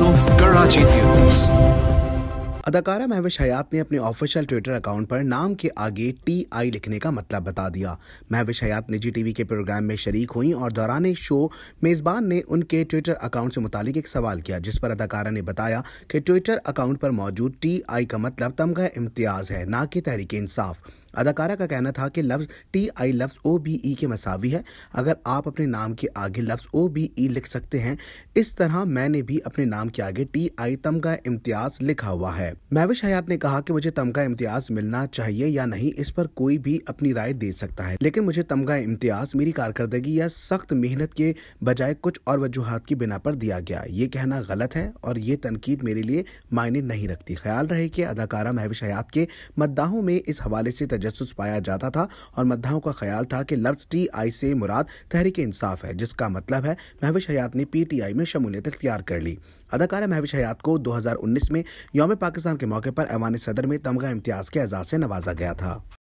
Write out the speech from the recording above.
of Karachi News. अदाकारा महविश हयात ने अपने ऑफिशियल ट्विटर अकाउंट पर नाम के आगे टी आई लिखने का मतलब बता दिया महविश हयात निजी टीवी के प्रोग्राम में शरीक हुई और दौरान शो मेजबान ने उनके ट्विटर अकाउंट से मुतालिक एक सवाल किया जिस पर अदाकारा ने बताया कि ट्विटर अकाउंट पर मौजूद टी आई का मतलब तमगा इम्तियाज है ना कि तहरीक इंसाफ अदाकारा का कहना था कि लफ्ज़ टी आई लफ्ज़ ओ बी ई के मसावी है अगर आप अपने नाम के आगे लफ्ज़ ओ बी ई लिख सकते हैं इस तरह मैंने भी अपने नाम के आगे टी आई तमगा इम्तियाज लिखा हुआ है महविश हयात ने कहा कि मुझे तमगा इम्तियाज मिलना चाहिए या नहीं इस पर कोई भी अपनी राय दे सकता है लेकिन मुझे तमगा इम्तियाज मेरी कारकर्दगी या सख्त मेहनत के बजाय कुछ और वजूहत की बिना पर दिया गया ये कहना गलत है और ये तनकीद मेरे लिए मायने नहीं रखती ख्याल रहे कि अदाकारा महविश हयात के मद्दाहों में इस हवाले से तजस पाया जाता था और मद्दाहों का ख्याल था कि लफ्ज टी आई से मुराद तहरीक इंसाफ है जिसका मतलब है महविश हयात ने पी टी आई में शमूलियत इख्तियार कर ली अदाकारा महविश हयात को दो हजार उन्नीस में योम पाकिस्तान पाकिस्तान के मौके पर ऐवान सदर में तमगा इम्तियाज के एजाज से नवाजा गया था